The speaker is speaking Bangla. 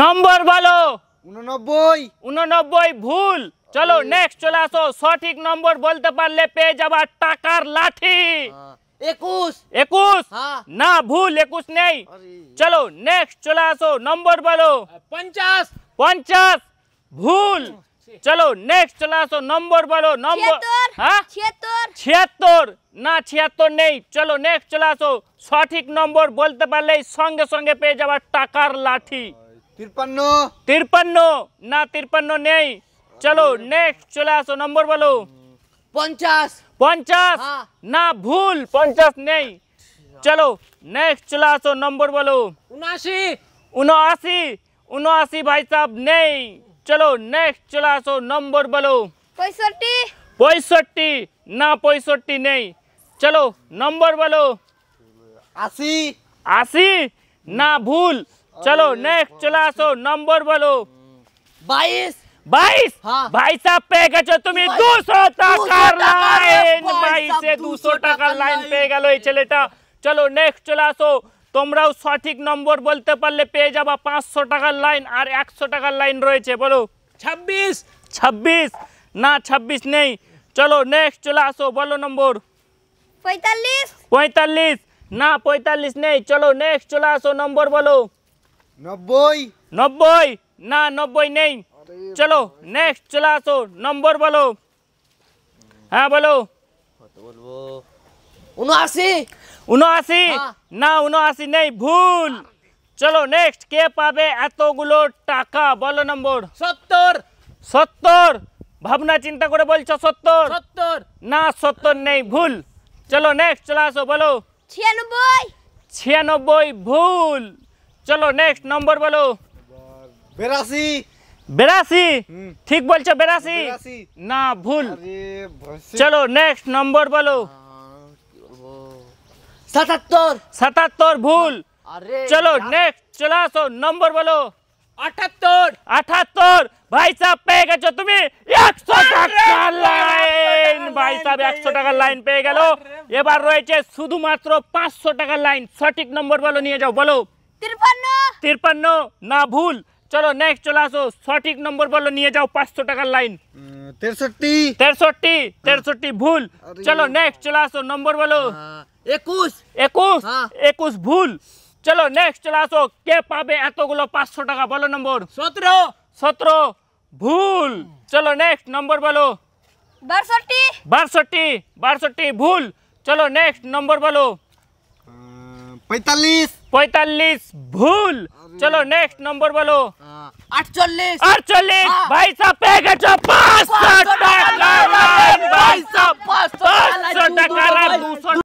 নম্বর বলো উননব্বই উননব্বই ভুল চলো নেক্সট চলে আসো সঠিক নম্বর বলতে পারলে পেয়ে যাবা টাকার লাঠি একুশ একুশ হ্যাঁ। না ভুল একুশ নেই চলো নেক্সট চলে আসো নম্বর বলো পঞ্চাশ পঞ্চাশ ভুল চলো নেক্সট চলে আসো নম্বর বলো নম্বর হ্যাঁ ছিয়াত্তর না ছিয়াত্তর নেই চলো নেক্সট চলে আসো সঠিক নম্বর বলতে পারলে সঙ্গে সঙ্গে পেয়ে যাবার টাকার লাঠি तिरपन्नो तिरपन्नो ना तिरपन्नो नहीं चलो नेक्स्ट चले आसो नंबर बोलो पंचास पंचास हाँ। ना भूल पंचास नहीं चलो नेक्स्ट चले आसो नंबर बोलो उनासी उनासी उनासी भाई साहब नहीं चलो नेक्स्ट चले आसो नंबर बोलो पैंसठी पैंसठी ना पैंसठी नहीं चलो नंबर बोलो आसी आसी ना भूल चलो नेक्स्ट चला सो नंबर बोलो बाईस बाईस हाँ। भाई साहब पे गए तुम दो सौ टका लाइन भाई से दो सौ टका लाइन पे गलो ऐलेटा तो। चलो नेक्स्ट चला सो तुम्हरा सठिक नंबर बोलते पे जाबा पांच सौ टका लाइन और एक सौ टका लाइन रहे चे बोलो छब्बीस छब्बीस ना छब्बीस नहीं चलो नेक्स्ट चला सो बोलो नंबर पैंतालीस पैंतालीस ना पैंतालीस नहीं चलो नेक्स्ट चला सो नंबर बोलो নব্বই নব্বই না নব্বই নেই চলো নেক্সট চলে আসো নম্বর বলো হ্যাঁ বলো উনআশি উনআশি হ্যাঁ। না উনআশি নেই ভুল চলো নেক্সট কে পাবে এতগুলো টাকা বলো নম্বর সত্তর সত্তর ভাবনা চিন্তা করে বলছো সত্তর সত্তর না সত্তর নেই ভুল চলো নেক্সট চলে আসো বলো ছিয়ানব্বই ছিয়ানব্বই ভুল চলো নেক্সট নম্বর বলো বেরাশি বেরাশি ঠিক বলছো বেরাশি না ভুল চলো নেক্সট নম্বর বলো সাতাত্তর সাতাত্তর ভুল চলো নেক্সট চলে আসো নম্বর বলো আঠাত্তর আঠাত্তর ভাই সাহেব পেয়ে গেছো তুমি একশো টাকা লাইন ভাই সাহেব একশো টাকার লাইন পেয়ে গেল এবার রয়েছে শুধুমাত্র পাঁচশো টাকার লাইন সঠিক নম্বর বলো নিয়ে যাও বলো তিরপান্ন না ভুল চলো নেক্সট চলে আসো সঠিক নম্বর বলো নিয়ে যাও পাঁচশো টাকার লাইন তেরষট্টি তেরষট্টি হ্যাঁ। তেরষট্টি ভুল চলো নেক্সট চলে আসো নম্বর বলো একুশ একুশ হ্যাঁ। একুশ ভুল চলো নেক্সট চলে আসো কে পাবে এতগুলো পাঁচশো টাকা বলো নম্বর সতেরো সতেরো ভুল চলো নেক্সট নম্বর বলো বারষট্টি বারষট্টি বারষট্টি ভুল চলো নেক্সট নম্বর বলো पैतालीस पैतालीस भूल चलो नेक्स्ट नंबर बोलो अड़चोलीस अड़चोलीस भाई साहब पैकेट पास भाई साहब